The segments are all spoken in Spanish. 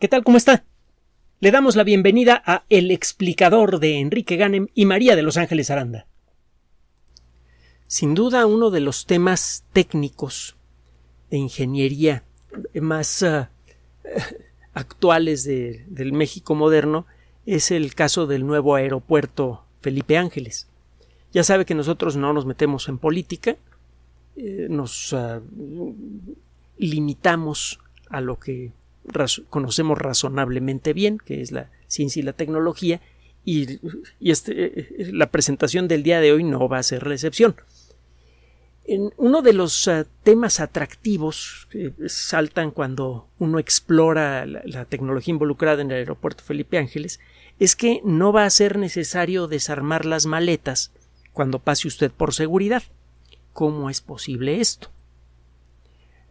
¿Qué tal? ¿Cómo está? Le damos la bienvenida a El explicador de Enrique Ganem y María de Los Ángeles Aranda. Sin duda, uno de los temas técnicos de ingeniería más eh, eh, actuales del México moderno es el caso del nuevo aeropuerto Felipe Ángeles. Ya sabe que nosotros no nos metemos en política, eh, nos limitamos a lo que conocemos razonablemente bien, que es la ciencia y la tecnología, y, este, eh, la presentación del día de hoy no va a ser la excepción. En uno de los eh, temas atractivos que saltan cuando uno explora la, tecnología involucrada en el aeropuerto Felipe Ángeles es que no va a ser necesario desarmar las maletas cuando pase usted por seguridad. ¿Cómo es posible esto?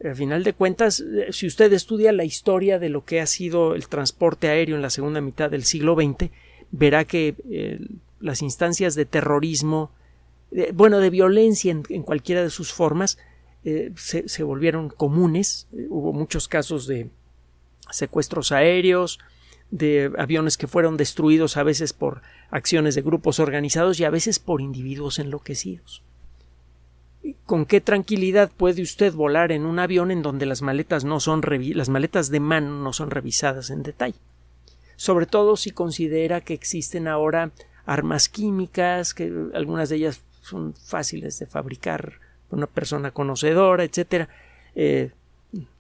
Al final de cuentas, eh, si usted estudia la historia de lo que ha sido el transporte aéreo en la segunda mitad del siglo XX, verá que eh, las instancias de terrorismo, bueno, de violencia en, cualquiera de sus formas, eh, se, volvieron comunes. hubo muchos casos de secuestros aéreos, de aviones que fueron destruidos a veces por acciones de grupos organizados y a veces por individuos enloquecidos con qué tranquilidad puede usted volar en un avión en donde las maletas no son las maletas de mano no son revisadas en detalle. Sobre todo si considera que existen ahora armas químicas, que algunas de ellas son fáciles de fabricar una persona conocedora, etcétera. Eh,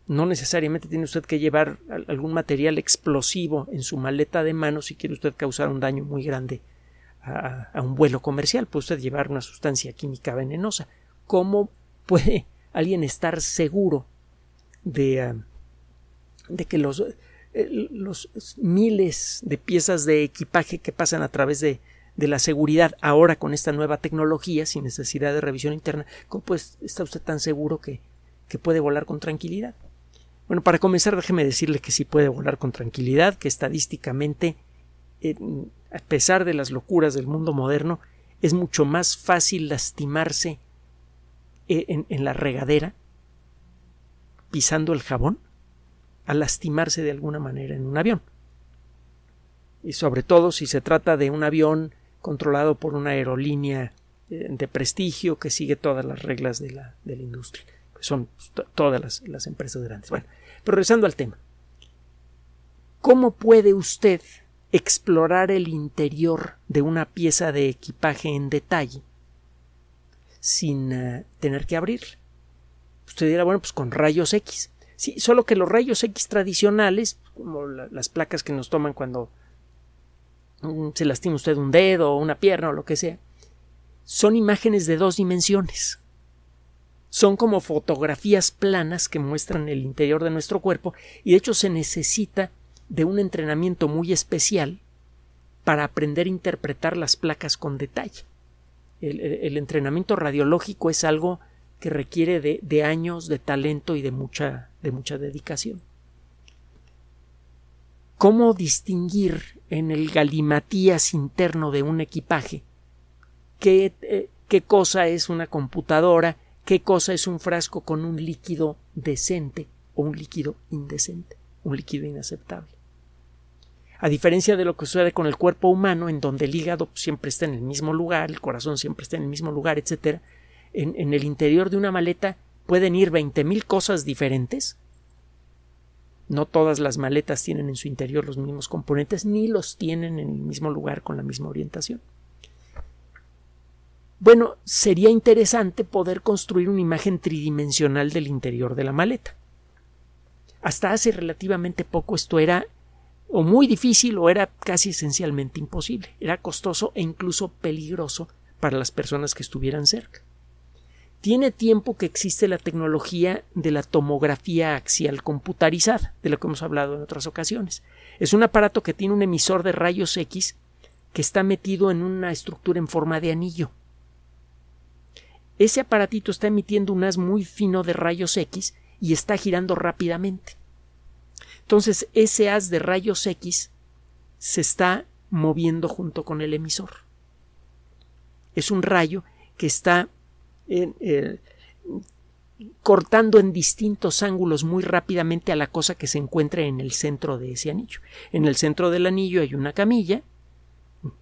no necesariamente tiene usted que llevar algún material explosivo en su maleta de mano si quiere usted causar un daño muy grande a un vuelo comercial. Puede usted llevar una sustancia química venenosa. ¿Cómo puede alguien estar seguro de, eh, de que los, eh, los, miles de piezas de equipaje que pasan a través de, la seguridad ahora con esta nueva tecnología sin necesidad de revisión interna, ¿cómo pues está usted tan seguro que, que puede volar con tranquilidad? Bueno, para comenzar, déjeme decirle que sí puede volar con tranquilidad, que estadísticamente, a pesar de las locuras del mundo moderno, es mucho más fácil lastimarse eh, en, la regadera, pisando el jabón, a lastimarse de alguna manera en un avión. Y sobre todo si se trata de un avión controlado por una aerolínea eh, de prestigio que sigue todas las reglas de la, industria. son todas las, las empresas grandes. Bueno, pero regresando al tema. ¿Cómo puede usted explorar el interior de una pieza de equipaje en detalle sin eh, tener que abrir. Usted pues, dirá, bueno, pues con rayos X. Sí, solo que los rayos X tradicionales, como las placas que nos toman cuando mm, se lastima usted un dedo o una pierna o lo que sea, son imágenes de dos dimensiones. Son como fotografías planas que muestran el interior de nuestro cuerpo y de hecho se necesita de un entrenamiento muy especial para aprender a interpretar las placas con detalle. El, entrenamiento radiológico es algo que requiere de, años de talento y de mucha, de mucha dedicación. ¿Cómo distinguir en el galimatías interno de un equipaje eh, qué cosa es una computadora, qué cosa es un frasco con un líquido decente o un líquido indecente, un líquido inaceptable? a diferencia de lo que sucede con el cuerpo humano, en donde el hígado siempre está en el mismo lugar, el corazón siempre está en el mismo lugar, etc., en, el interior de una maleta pueden ir 20.000 cosas diferentes. No todas las maletas tienen en su interior los mismos componentes, ni los tienen en el mismo lugar con la misma orientación. Bueno, sería interesante poder construir una imagen tridimensional del interior de la maleta. Hasta hace relativamente poco esto era o muy difícil o era casi esencialmente imposible. Era costoso e incluso peligroso para las personas que estuvieran cerca. Tiene tiempo que existe la tecnología de la tomografía axial computarizada, de lo que hemos hablado en otras ocasiones. Es un aparato que tiene un emisor de rayos X que está metido en una estructura en forma de anillo. Ese aparatito está emitiendo un haz muy fino de rayos X y está girando rápidamente. Entonces, ese haz de rayos X se está moviendo junto con el emisor. Es un rayo que está eh, cortando en distintos ángulos muy rápidamente a la cosa que se encuentra en el centro de ese anillo. En el centro del anillo hay una camilla,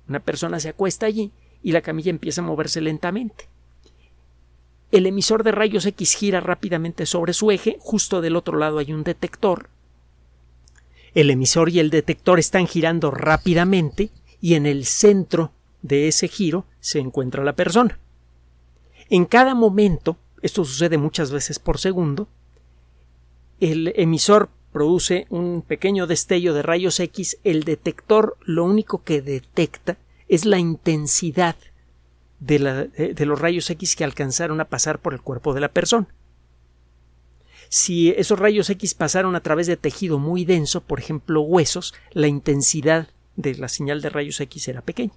una persona se acuesta allí y la camilla empieza a moverse lentamente. El emisor de rayos X gira rápidamente sobre su eje, justo del otro lado hay un detector el emisor y el detector están girando rápidamente y en el centro de ese giro se encuentra la persona. En cada momento, esto sucede muchas veces por segundo, el emisor produce un pequeño destello de rayos X, el detector lo único que detecta es la intensidad de, los rayos X que alcanzaron a pasar por el cuerpo de la persona. Si esos rayos X pasaron a través de tejido muy denso, por ejemplo huesos, la intensidad de la señal de rayos X era pequeña.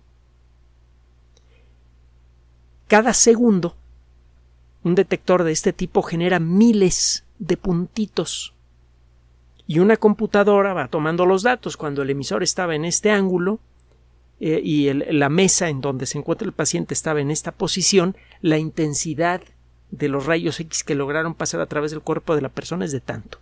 Cada segundo, un detector de este tipo genera miles de puntitos. Y una computadora va tomando los datos. Cuando el emisor estaba en este ángulo, eh, y la mesa en donde se encuentra el paciente estaba en esta posición, la intensidad de los rayos X que lograron pasar a través del cuerpo de la persona es de tanto.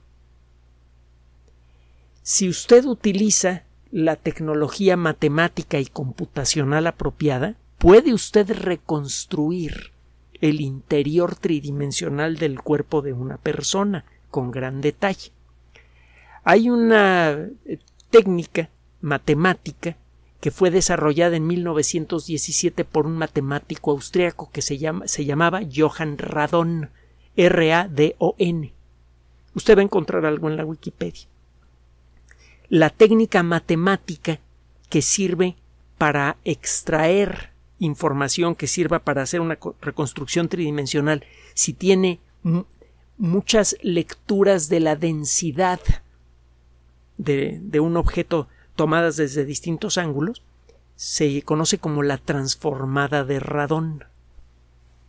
Si usted utiliza la tecnología matemática y computacional apropiada, puede usted reconstruir el interior tridimensional del cuerpo de una persona con gran detalle. Hay una eh, técnica matemática que fue desarrollada en 1917 por un matemático austriaco que se, llama, se llamaba Johann Radon, R-A-D-O-N. Usted va a encontrar algo en la Wikipedia. La técnica matemática que sirve para extraer información que sirva para hacer una reconstrucción tridimensional, si tiene muchas lecturas de la densidad de, de un objeto tomadas desde distintos ángulos, se conoce como la transformada de radón.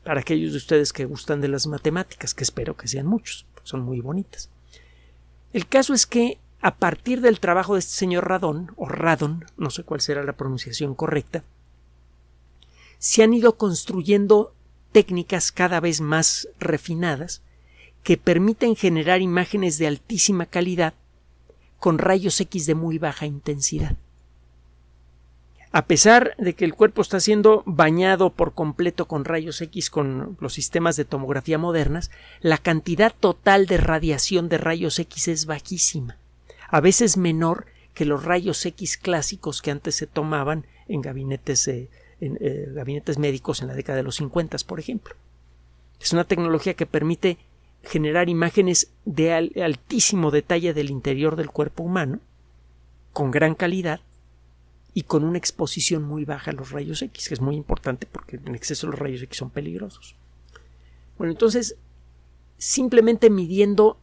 Para aquellos de ustedes que gustan de las matemáticas, que espero que sean muchos, son muy bonitas. El caso es que a partir del trabajo de este señor Radón, o Radón, no sé cuál será la pronunciación correcta, se han ido construyendo técnicas cada vez más refinadas que permiten generar imágenes de altísima calidad con rayos X de muy baja intensidad. A pesar de que el cuerpo está siendo bañado por completo con rayos X con los sistemas de tomografía modernas, la cantidad total de radiación de rayos X es bajísima, a veces menor que los rayos X clásicos que antes se tomaban en gabinetes, eh, eh, médicos en la década de los 50, por ejemplo. Es una tecnología que permite generar imágenes de altísimo detalle del interior del cuerpo humano, con gran calidad y con una exposición muy baja a los rayos X, que es muy importante porque en exceso los rayos X son peligrosos. Bueno, entonces, simplemente midiendo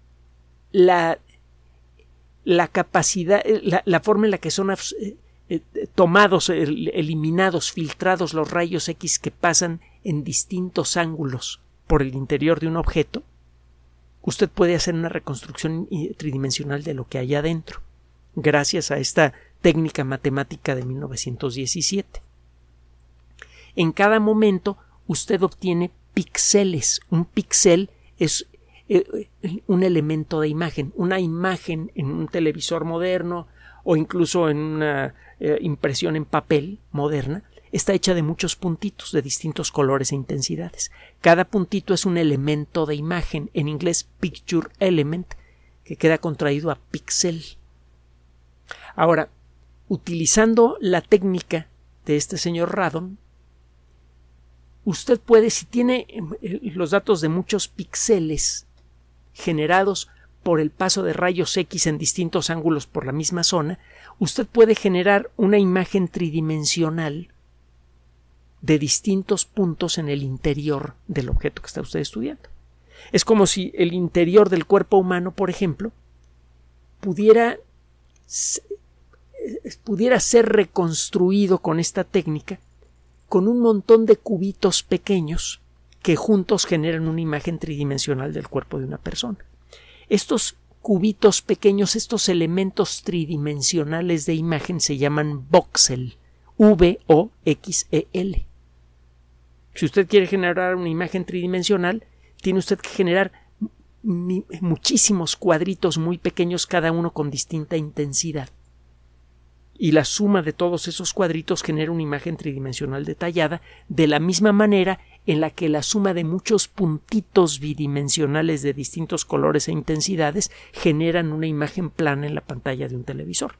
la, la capacidad, eh, la, forma en la que son eh, eh, tomados, eliminados, filtrados los rayos X que pasan en distintos ángulos por el interior de un objeto, usted puede hacer una reconstrucción tridimensional de lo que hay adentro, gracias a esta técnica matemática de 1917. En cada momento usted obtiene píxeles. Un píxel es eh, eh, un elemento de imagen. Una imagen en un televisor moderno o incluso en una eh, impresión en papel moderna está hecha de muchos puntitos de distintos colores e intensidades. Cada puntito es un elemento de imagen, en inglés picture element, que queda contraído a pixel. Ahora, utilizando la técnica de este señor Radon, usted puede, si tiene eh, eh, los datos de muchos píxeles generados por el paso de rayos X en distintos ángulos por la misma zona, usted puede generar una imagen tridimensional de distintos puntos en el interior del objeto que está usted estudiando. Es como si el interior del cuerpo humano, por ejemplo, pudiera, eh, pudiera ser reconstruido con esta técnica con un montón de cubitos pequeños que juntos generan una imagen tridimensional del cuerpo de una persona. Estos cubitos pequeños, estos elementos tridimensionales de imagen se llaman voxel, V-O-X-E-L. Si usted quiere generar una imagen tridimensional, tiene usted que generar muchísimos cuadritos muy pequeños, cada uno con distinta intensidad. Y la suma de todos esos cuadritos genera una imagen tridimensional detallada, de la misma manera en la que la suma de muchos puntitos bidimensionales de distintos colores e intensidades generan una imagen plana en la pantalla de un televisor.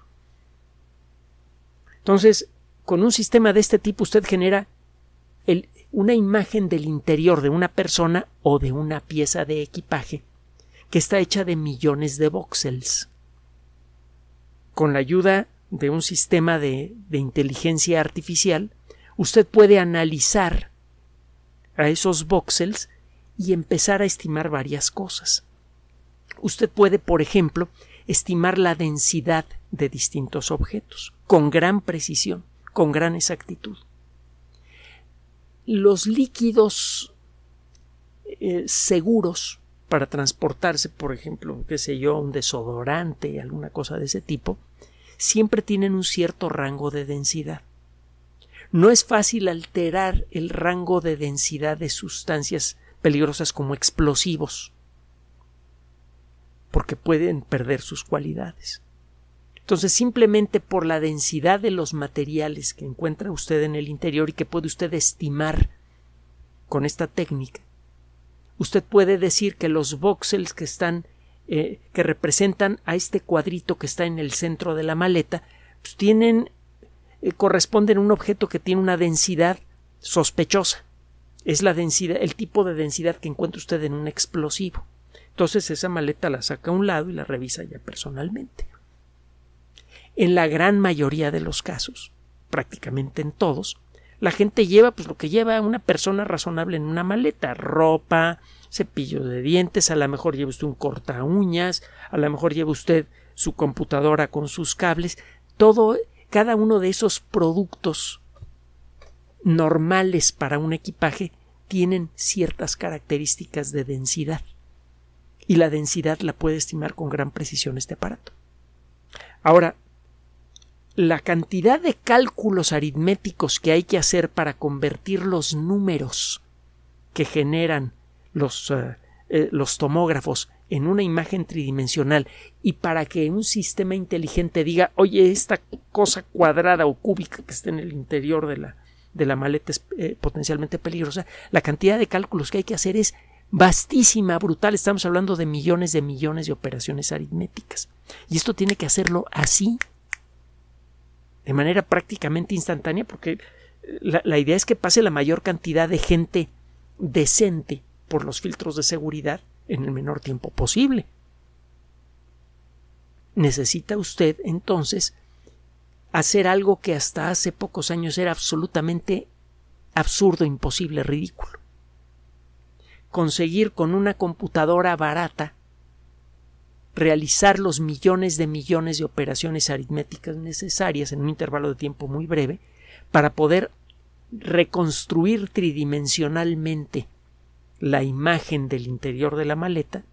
Entonces, con un sistema de este tipo usted genera el una imagen del interior de una persona o de una pieza de equipaje que está hecha de millones de voxels. Con la ayuda de un sistema de, inteligencia artificial, usted puede analizar a esos voxels y empezar a estimar varias cosas. Usted puede, por ejemplo, estimar la densidad de distintos objetos con gran precisión, con gran exactitud los líquidos eh, seguros para transportarse, por ejemplo, qué sé yo, un desodorante, alguna cosa de ese tipo, siempre tienen un cierto rango de densidad. No es fácil alterar el rango de densidad de sustancias peligrosas como explosivos, porque pueden perder sus cualidades. Entonces, simplemente por la densidad de los materiales que encuentra usted en el interior y que puede usted estimar con esta técnica, usted puede decir que los voxels que están eh, que representan a este cuadrito que está en el centro de la maleta pues tienen eh, corresponden a un objeto que tiene una densidad sospechosa es la densidad el tipo de densidad que encuentra usted en un explosivo entonces esa maleta la saca a un lado y la revisa ya personalmente en la gran mayoría de los casos, prácticamente en todos, la gente lleva pues lo que lleva una persona razonable en una maleta, ropa, cepillo de dientes, a lo mejor lleva usted un corta uñas, a lo mejor lleva usted su computadora con sus cables, todo cada uno de esos productos normales para un equipaje tienen ciertas características de densidad y la densidad la puede estimar con gran precisión este aparato. Ahora, la cantidad de cálculos aritméticos que hay que hacer para convertir los números que generan los, eh, eh, los tomógrafos en una imagen tridimensional y para que un sistema inteligente diga, oye, esta cosa cuadrada o cúbica que está en el interior de la, de la maleta es eh, potencialmente peligrosa, la cantidad de cálculos que hay que hacer es vastísima, brutal, estamos hablando de millones de millones de operaciones aritméticas. Y esto tiene que hacerlo así de manera prácticamente instantánea, porque eh, la, idea es que pase la mayor cantidad de gente decente por los filtros de seguridad en el menor tiempo posible. Necesita usted, entonces, hacer algo que hasta hace pocos años era absolutamente absurdo, imposible, ridículo. Conseguir con una computadora barata realizar los millones de millones de operaciones aritméticas necesarias en un intervalo de tiempo muy breve para poder reconstruir tridimensionalmente la imagen del interior de la maleta,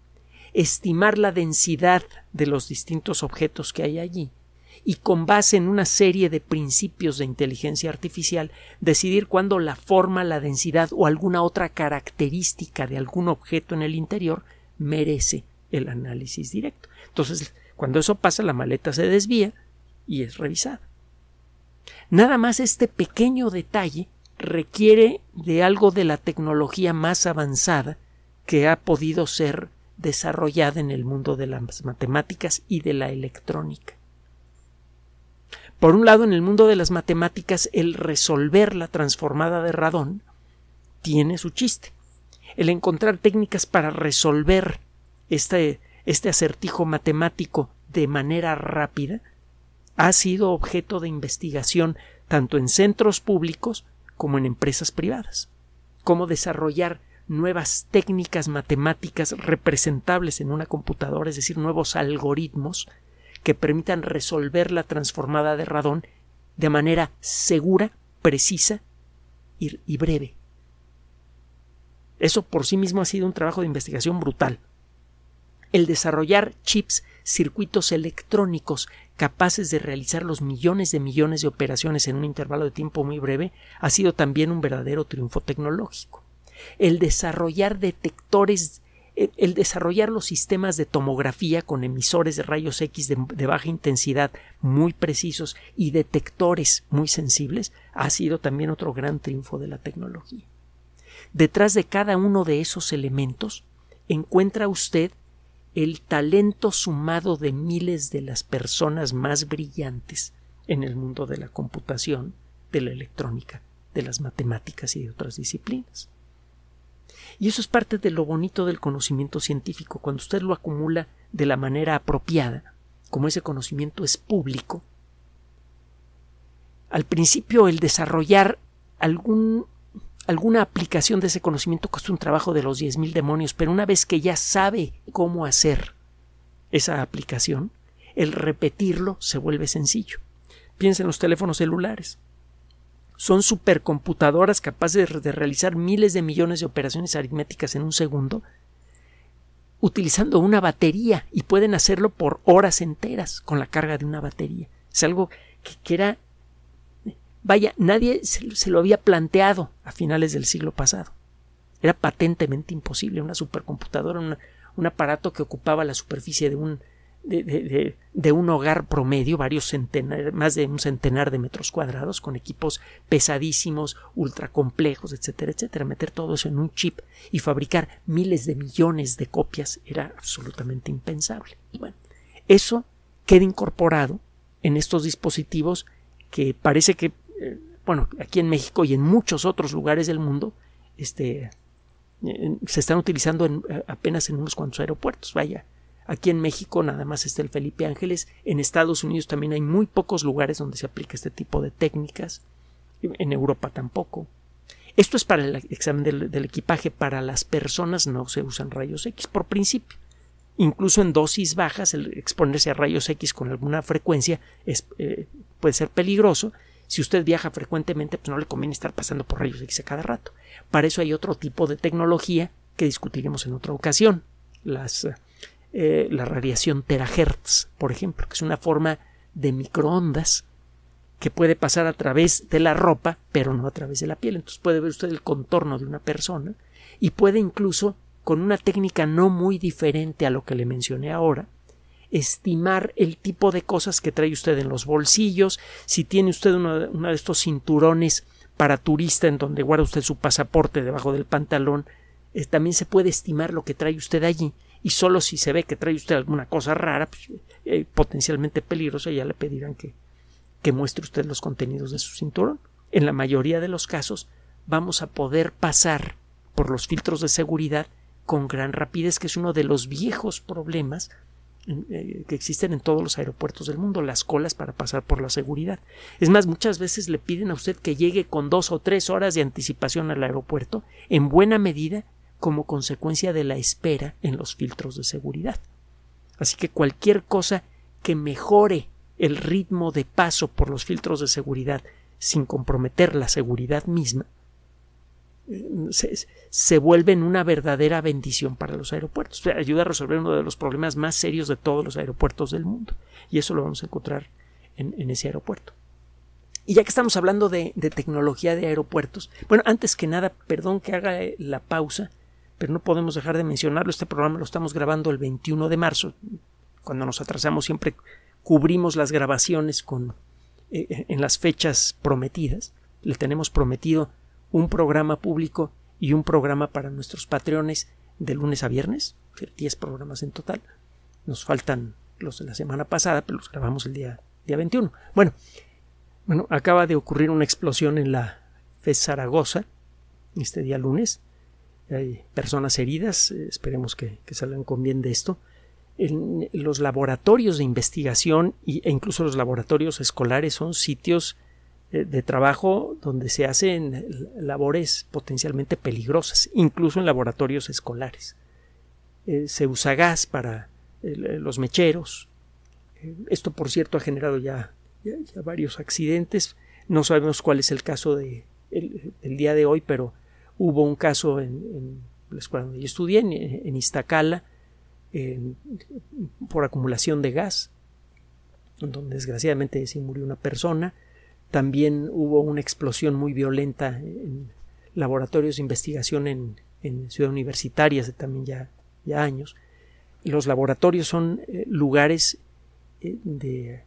estimar la densidad de los distintos objetos que hay allí y con base en una serie de principios de inteligencia artificial decidir cuándo la forma, la densidad o alguna otra característica de algún objeto en el interior merece el análisis directo. Entonces, cuando eso pasa, la maleta se desvía y es revisada. Nada más este pequeño detalle requiere de algo de la tecnología más avanzada que ha podido ser desarrollada en el mundo de las matemáticas y de la electrónica. Por un lado, en el mundo de las matemáticas, el resolver la transformada de radón tiene su chiste. El encontrar técnicas para resolver este, este, acertijo matemático de manera rápida ha sido objeto de investigación tanto en centros públicos como en empresas privadas. Cómo desarrollar nuevas técnicas matemáticas representables en una computadora, es decir, nuevos algoritmos que permitan resolver la transformada de radón de manera segura, precisa y, breve. Eso por sí mismo ha sido un trabajo de investigación brutal el desarrollar chips, circuitos electrónicos capaces de realizar los millones de millones de operaciones en un intervalo de tiempo muy breve, ha sido también un verdadero triunfo tecnológico. El desarrollar detectores el desarrollar los sistemas de tomografía con emisores de rayos X de, baja intensidad muy precisos y detectores muy sensibles ha sido también otro gran triunfo de la tecnología. Detrás de cada uno de esos elementos encuentra usted el talento sumado de miles de las personas más brillantes en el mundo de la computación, de la electrónica, de las matemáticas y de otras disciplinas. Y eso es parte de lo bonito del conocimiento científico, cuando usted lo acumula de la manera apropiada, como ese conocimiento es público. Al principio el desarrollar algún alguna aplicación de ese conocimiento cuesta un trabajo de los 10.000 demonios, pero una vez que ya sabe cómo hacer esa aplicación, el repetirlo se vuelve sencillo. Piensen en los teléfonos celulares. Son supercomputadoras capaces de realizar miles de millones de operaciones aritméticas en un segundo utilizando una batería y pueden hacerlo por horas enteras con la carga de una batería. Es algo que, quiera... Vaya, nadie se, lo había planteado a finales del siglo pasado. Era patentemente imposible una supercomputadora, un aparato que ocupaba la superficie de un, de, un hogar promedio, varios centenares, más de un centenar de metros cuadrados, con equipos pesadísimos, ultra complejos, etcétera, etcétera. Meter todo eso en un chip y fabricar miles de millones de copias era absolutamente impensable. Bueno, eso queda incorporado en estos dispositivos que parece que eh, bueno, aquí en México y en muchos otros lugares del mundo, este, eh, se están utilizando eh, apenas en unos cuantos aeropuertos. Vaya, aquí en México nada más está el Felipe Ángeles, en Estados Unidos también hay muy pocos lugares donde se aplica este tipo de técnicas, en Europa tampoco. Esto es para el examen del, equipaje, para las personas no se usan rayos X por principio incluso en dosis bajas, el exponerse a rayos X con alguna frecuencia puede ser peligroso si usted viaja frecuentemente, pues no le conviene estar pasando por rayos X cada rato. Para eso hay otro tipo de tecnología que discutiremos en otra ocasión. Las, eh, la radiación terahertz, por ejemplo, que es una forma de microondas que puede pasar a través de la ropa, pero no a través de la piel. Entonces puede ver usted el contorno de una persona y puede incluso, con una técnica no muy diferente a lo que le mencioné ahora, estimar el tipo de cosas que trae usted en los bolsillos, si tiene usted uno, de estos cinturones para turista en donde guarda usted su pasaporte debajo del pantalón, eh, también se puede estimar lo que trae usted allí y solo si se ve que trae usted alguna cosa rara, pues, eh, potencialmente peligrosa, ya le pedirán que, que muestre usted los contenidos de su cinturón. En la mayoría de los casos vamos a poder pasar por los filtros de seguridad con gran rapidez, que es uno de los viejos problemas eh, que existen en todos los aeropuertos del mundo, las colas para pasar por la seguridad. Es más, muchas veces le piden a usted que llegue con dos o tres horas de anticipación al aeropuerto, en buena medida como consecuencia de la espera en los filtros de seguridad. Así que cualquier cosa que mejore el ritmo de paso por los filtros de seguridad sin comprometer la seguridad misma, se, vuelven una verdadera bendición para los aeropuertos. ayuda a resolver uno de los problemas más serios de todos los aeropuertos del mundo. Y eso lo vamos a encontrar en, ese aeropuerto. Y ya que estamos hablando de, tecnología de aeropuertos, bueno, antes que nada, perdón que haga eh, la pausa, pero no podemos dejar de mencionarlo. Este programa lo estamos grabando el 21 de marzo. Cuando nos atrasamos siempre cubrimos las grabaciones con, eh, eh, en las fechas prometidas. Le tenemos prometido un programa público y un programa para nuestros patrones de lunes a viernes, 10 programas en total. Nos faltan los de la semana pasada, pero los grabamos el día, día 21. Bueno, bueno, acaba de ocurrir una explosión en la FES Zaragoza este día lunes. Hay personas heridas, eh, esperemos que, salgan con bien de esto. los laboratorios de investigación y, e incluso los laboratorios escolares son sitios eh, de trabajo donde se hacen labores potencialmente peligrosas, incluso en laboratorios escolares. Eh, se usa gas para eh, los mecheros. esto, por cierto, ha generado ya, varios accidentes. No sabemos cuál es el caso de el, día de hoy, pero hubo un caso en, la escuela donde yo estudié, en, en Iztacala, por acumulación de gas, donde desgraciadamente sí murió una persona también hubo una explosión muy violenta en laboratorios de investigación en, Ciudad Universitaria hace también ya, ya años. Los laboratorios son eh, lugares eh, de,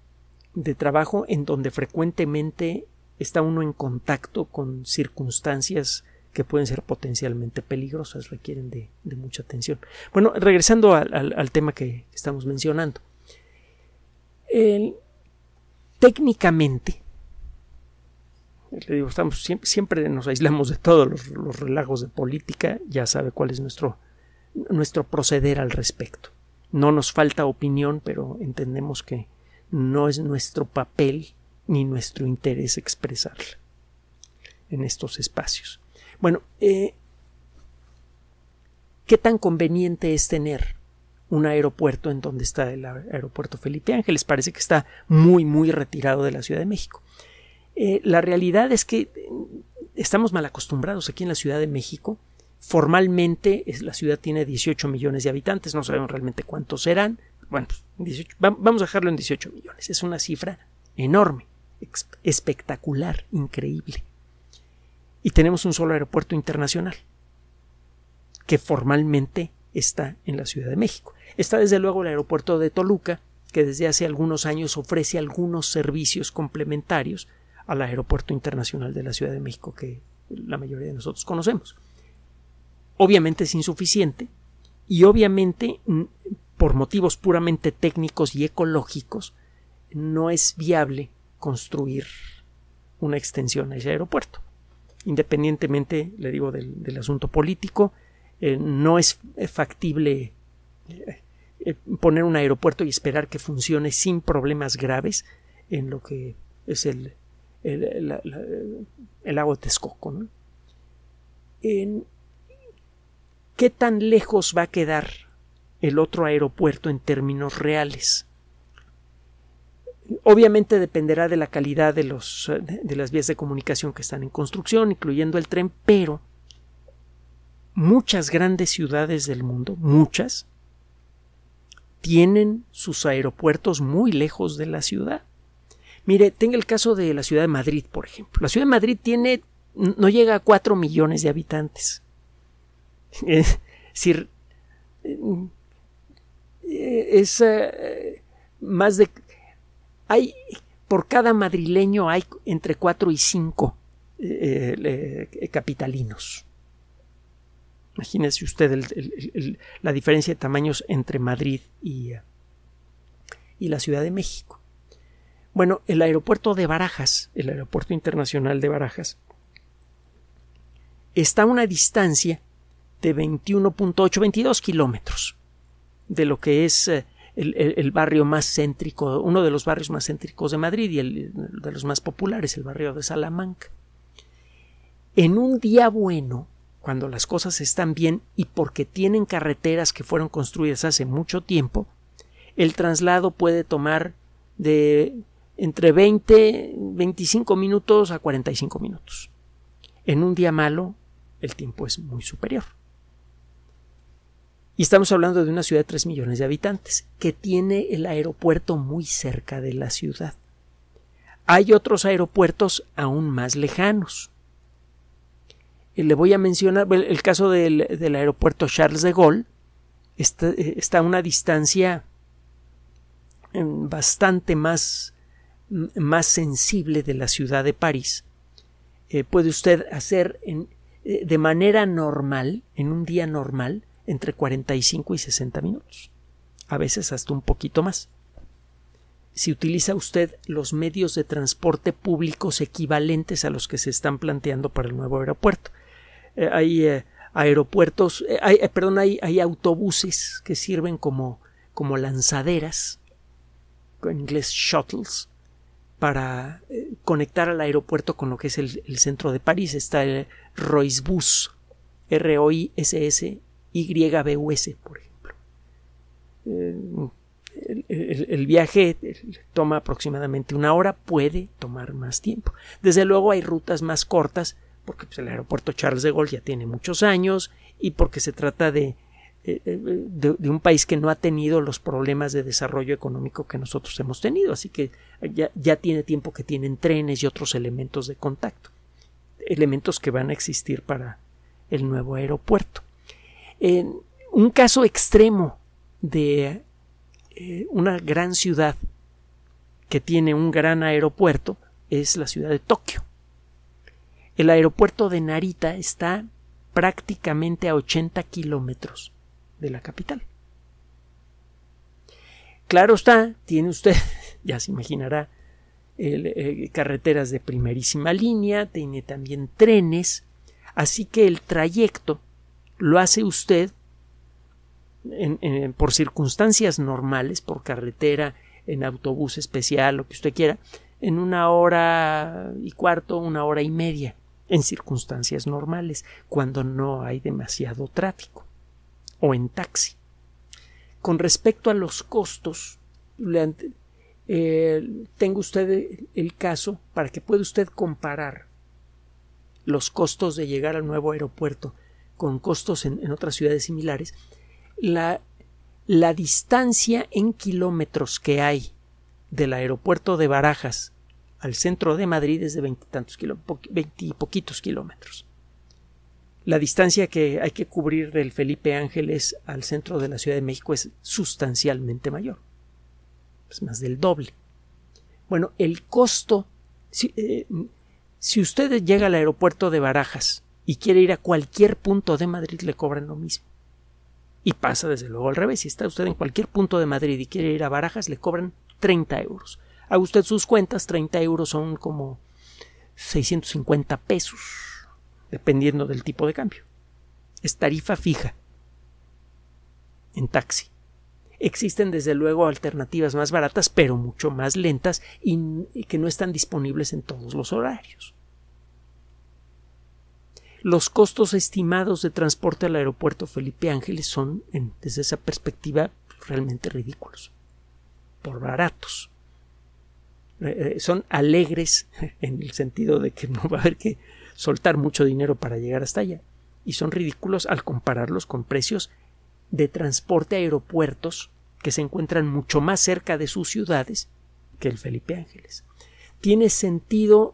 trabajo en donde frecuentemente está uno en contacto con circunstancias que pueden ser potencialmente peligrosas, requieren de, mucha atención. Bueno, regresando al, tema que estamos mencionando. técnicamente, digo, estamos, siempre, nos aislamos de todos los, relajos de política, ya sabe cuál es nuestro, nuestro proceder al respecto. No nos falta opinión, pero entendemos que no es nuestro papel ni nuestro interés expresarla en estos espacios. Bueno, eh, ¿qué tan conveniente es tener un aeropuerto en donde está el aeropuerto Felipe Ángeles? Parece que está muy, muy retirado de la Ciudad de México. Eh, la realidad es que eh, estamos mal acostumbrados aquí en la Ciudad de México. Formalmente la ciudad tiene 18 millones de habitantes, no sabemos realmente cuántos serán. Bueno, pues, vamos a dejarlo en 18 millones. Es una cifra enorme, espectacular, increíble. Y tenemos un solo aeropuerto internacional que formalmente está en la Ciudad de México. Está desde luego el aeropuerto de Toluca, que desde hace algunos años ofrece algunos servicios complementarios, al Aeropuerto Internacional de la Ciudad de México que la mayoría de nosotros conocemos. Obviamente es insuficiente y obviamente mm, por motivos puramente técnicos y ecológicos no es viable construir una extensión a ese aeropuerto. Independientemente, le digo, del, asunto político, eh, no es eh, factible eh, poner un aeropuerto y esperar que funcione sin problemas graves en lo que es el el, agua lago de Texcoco. ¿Qué tan lejos va a quedar el otro aeropuerto en términos reales? Obviamente dependerá de la calidad de, los, de las vías de comunicación que están en construcción, incluyendo el tren, pero muchas grandes ciudades del mundo, muchas, tienen sus aeropuertos muy lejos de la ciudad. Mire, tenga el caso de la Ciudad de Madrid, por ejemplo. La Ciudad de Madrid tiene, no llega a 4 millones de habitantes. Es decir, eh, es eh, más de... Hay, por cada madrileño hay entre 4 y 5 eh, capitalinos. Imagínese usted la diferencia de tamaños entre Madrid y, y la Ciudad de México. Bueno, el aeropuerto de Barajas, el aeropuerto internacional de Barajas, está a una distancia de 21.8, 22 kilómetros de lo que es eh, el, barrio más céntrico, uno de los barrios más céntricos de Madrid y de los más populares, el barrio de Salamanca. En un día bueno, cuando las cosas están bien y porque tienen carreteras que fueron construidas hace mucho tiempo, el traslado puede tomar de entre 20, 25 minutos a 45 minutos. En un día malo, el tiempo es muy superior. Y estamos hablando de una ciudad de 3 millones de habitantes, que tiene el aeropuerto muy cerca de la ciudad. Hay otros aeropuertos aún más lejanos. Eh, le voy a mencionar el, caso del, aeropuerto Charles de Gaulle. Este, eh, está a una distancia mm, bastante más más sensible de la ciudad de París. Eh, puede usted hacer eh, de manera normal, en un día normal, entre 45 y 60 minutos, a veces hasta un poquito más. Si utiliza usted los medios de transporte públicos equivalentes a los que se están planteando para el nuevo aeropuerto, eh, hay aeropuertos, hay, perdón, hay, hay, autobuses que sirven como, como lanzaderas, en inglés shuttles, para eh, conectar al aeropuerto con lo que es el, centro de París. Está el Roisbus, R-O-I-S-S-Y-B-U-S, por ejemplo. Eh, el, viaje toma aproximadamente una hora, puede tomar más tiempo. Desde luego hay rutas más cortas, porque pues, el aeropuerto Charles de Gaulle ya tiene muchos años y porque se trata de eh, eh, de, un país que no ha tenido los problemas de desarrollo económico que nosotros hemos tenido. Así que ya, tiene tiempo que tienen trenes y otros elementos de contacto, elementos que van a existir para el nuevo aeropuerto. un caso extremo de eh, una gran ciudad que tiene un gran aeropuerto es la ciudad de Tokio. El aeropuerto de Narita está prácticamente a 80 kilómetros de la capital. Claro está, tiene usted, ya se imaginará, eh, carreteras de primerísima línea, tiene también trenes, así que el trayecto lo hace usted por circunstancias normales, por carretera, en autobús especial, lo que usted quiera, en una hora y cuarto, una hora y media, en circunstancias normales, cuando no hay demasiado tráfico o en taxi. Con respecto a los costos, eh, tengo usted el caso para que pueda usted comparar los costos de llegar al nuevo aeropuerto con costos en, otras ciudades similares, la, la distancia en kilómetros que hay del aeropuerto de Barajas al centro de Madrid es de veintitantos kilómetros, poquitos kilómetros. La distancia que hay que cubrir del Felipe Ángeles al centro de la Ciudad de México es sustancialmente mayor. Es más del doble. Bueno, el costo. Eh, si, usted llega al aeropuerto de Barajas y quiere ir a cualquier punto de Madrid, le cobran lo mismo. Y pasa desde luego al revés. Si está usted en cualquier punto de Madrid y quiere ir a Barajas, le cobran 30 euros. Haga usted sus cuentas, 30 euros son como 650 pesos dependiendo del tipo de cambio. Es tarifa fija en taxi. Existen desde luego alternativas más baratas, pero mucho más lentas y que no están disponibles en todos los horarios. Los costos estimados de transporte al aeropuerto Felipe Ángeles son, desde esa perspectiva, realmente ridículos, por baratos. Eh, eh, son alegres en el sentido de que no va a haber que soltar mucho dinero para llegar hasta allá y son ridículos al compararlos con precios de transporte a aeropuertos que se encuentran mucho más cerca de sus ciudades que el Felipe Ángeles. Tiene sentido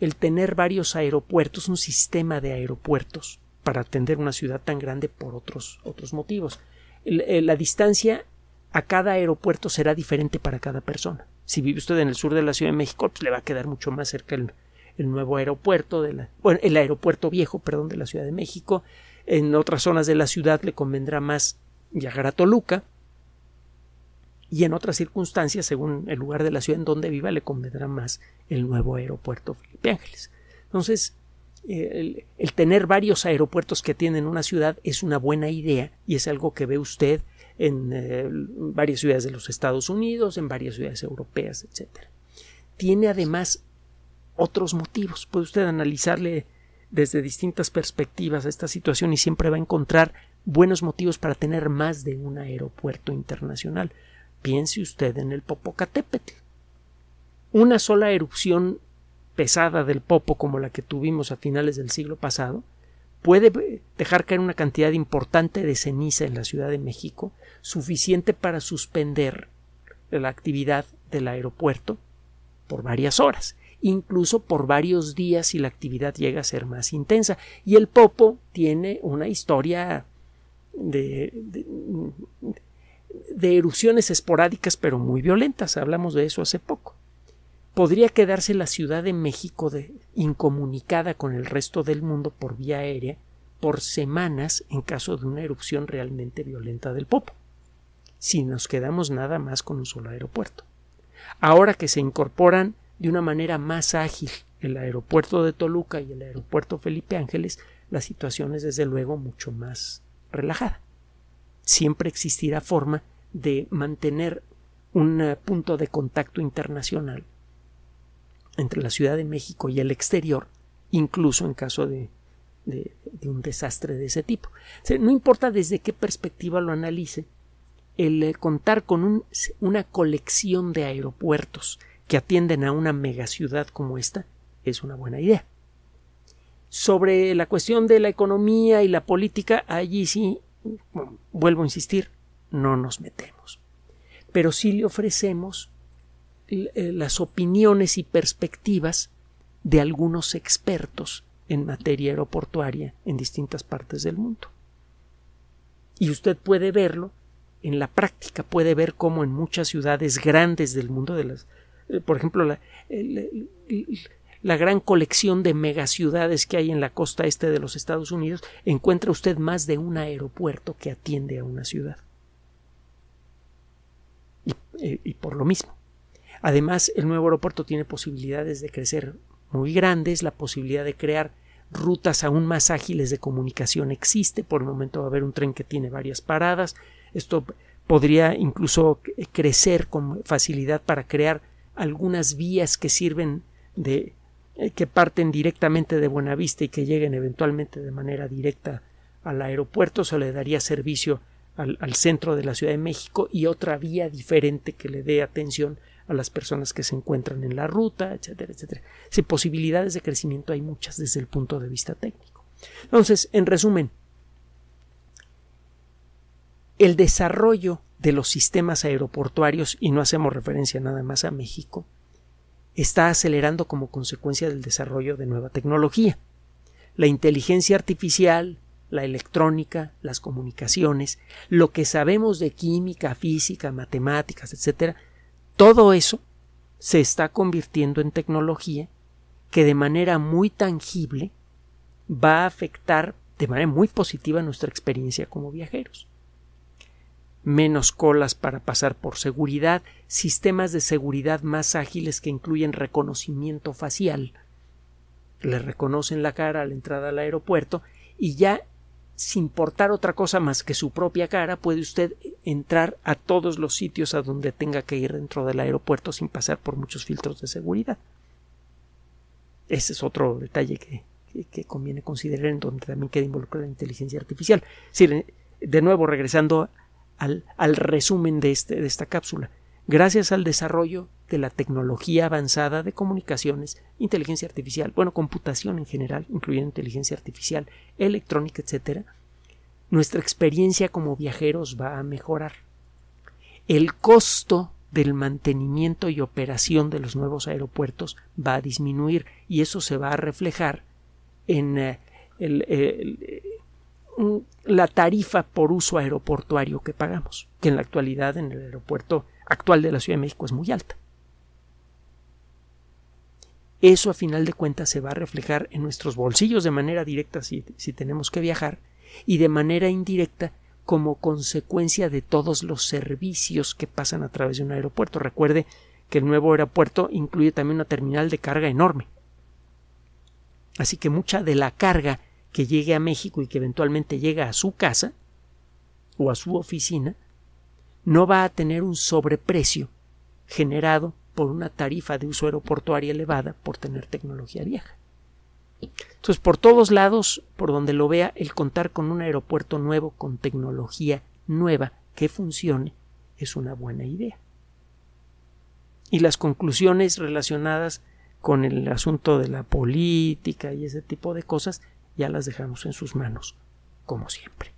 el tener varios aeropuertos, un sistema de aeropuertos para atender una ciudad tan grande por otros, otros motivos. Eh, la distancia a cada aeropuerto será diferente para cada persona. Si vive usted en el sur de la Ciudad de México, pues le va a quedar mucho más cerca el, el nuevo aeropuerto, de la, bueno, el aeropuerto viejo, perdón, de la Ciudad de México. En otras zonas de la ciudad le convendrá más viajar a Toluca. Y en otras circunstancias, según el lugar de la ciudad en donde viva, le convendrá más el nuevo aeropuerto Felipe Ángeles. Entonces, el, tener varios aeropuertos que tienen una ciudad es una buena idea y es algo que ve usted en eh, varias ciudades de los Estados Unidos, en varias ciudades europeas, etc. Tiene además otros motivos. Puede usted analizarle desde distintas perspectivas esta situación y siempre va a encontrar buenos motivos para tener más de un aeropuerto internacional. Piense usted en el Popocatépetl. Una sola erupción pesada del Popo como la que tuvimos a finales del siglo pasado puede dejar caer una cantidad importante de ceniza en la Ciudad de México, suficiente para suspender la actividad del aeropuerto por varias horas incluso por varios días si la actividad llega a ser más intensa. Y el popo tiene una historia de, de, erupciones esporádicas pero muy violentas, hablamos de eso hace poco. Podría quedarse la Ciudad de México de, incomunicada con el resto del mundo por vía aérea por semanas en caso de una erupción realmente violenta del Popo, si nos quedamos nada más con un solo aeropuerto. Ahora que se incorporan de una manera más ágil el aeropuerto de Toluca y el aeropuerto Felipe Ángeles, la situación es desde luego mucho más relajada. Siempre existirá forma de mantener un eh, punto de contacto internacional entre la Ciudad de México y el exterior, incluso en caso de, de, un desastre de ese tipo. no importa desde qué perspectiva lo analice, el eh, contar con una colección de aeropuertos, que atienden a una mega ciudad como esta es una buena idea. Sobre la cuestión de la economía y la política, allí sí, vuelvo a insistir, no nos metemos. Pero sí le ofrecemos eh, las opiniones y perspectivas de algunos expertos en materia aeroportuaria en distintas partes del mundo. Y usted puede verlo en la práctica, puede ver cómo en muchas ciudades grandes del mundo, de las eh, por ejemplo, la, la, gran colección de megaciudades que hay en la costa este de los Estados Unidos, encuentra usted más de un aeropuerto que atiende a una ciudad. Eh, y, por lo mismo. Además, el nuevo aeropuerto tiene posibilidades de crecer muy grandes, la posibilidad de crear rutas aún más ágiles de comunicación existe, por el momento va a haber un tren que tiene varias paradas, esto podría incluso crecer con facilidad para crear algunas vías que sirven de eh, que parten directamente de Buenavista y que lleguen eventualmente de manera directa al aeropuerto, se le daría servicio al, al, centro de la Ciudad de México y otra vía diferente que le dé atención a las personas que se encuentran en la ruta, etcétera, etcétera. Si posibilidades de crecimiento hay muchas desde el punto de vista técnico. Entonces, en resumen, el desarrollo de los sistemas aeroportuarios, y no hacemos referencia nada más a México, está acelerando como consecuencia del desarrollo de nueva tecnología. La inteligencia artificial, la electrónica, las comunicaciones, lo que sabemos de química, física, matemáticas, etcétera, todo eso se está convirtiendo en tecnología que de manera muy tangible va a afectar de manera muy positiva nuestra experiencia como viajeros menos colas para pasar por seguridad, sistemas de seguridad más ágiles que incluyen reconocimiento facial. Le reconocen la cara a la entrada al aeropuerto y ya sin portar otra cosa más que su propia cara puede usted entrar a todos los sitios a donde tenga que ir dentro del aeropuerto sin pasar por muchos filtros de seguridad. Ese es otro detalle que, conviene considerar en donde también queda involucrada la inteligencia artificial. de nuevo, regresando al, resumen de, este, de esta cápsula. Gracias al desarrollo de la tecnología avanzada de comunicaciones, inteligencia artificial, bueno, computación en general, incluyendo inteligencia artificial, electrónica, etc., nuestra experiencia como viajeros va a mejorar. El costo del mantenimiento y operación de los nuevos aeropuertos va a disminuir y eso se va a reflejar en eh, el, Mm, la tarifa por uso aeroportuario que pagamos, que en la actualidad en el aeropuerto actual de la Ciudad de México es muy alta. Eso a final de cuentas se va a reflejar en nuestros bolsillos de manera directa si, si tenemos que viajar y de manera indirecta como consecuencia de todos los servicios que pasan a través de un aeropuerto. Recuerde que el nuevo aeropuerto incluye también una terminal de carga enorme. Así que mucha de la carga que llegue a México y que eventualmente llega a su casa o a su oficina, no va a tener un sobreprecio generado por una tarifa de uso portuaria elevada por tener tecnología vieja. Entonces, por todos lados, por donde lo vea, el contar con un aeropuerto nuevo, con tecnología nueva que funcione, es una buena idea. Y las conclusiones relacionadas con el asunto de la política y ese tipo de cosas ya las dejamos en sus manos, como siempre.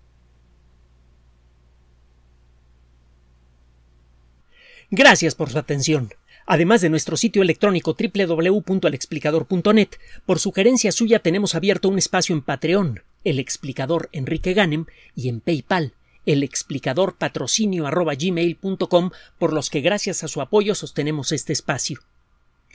Gracias por su atención. Además de nuestro sitio electrónico www.alexplicador.net, por sugerencia suya tenemos abierto un espacio en Patreon, el explicador Enrique Ganem, y en PayPal, el explicador patrocinio por los que gracias a su apoyo sostenemos este espacio.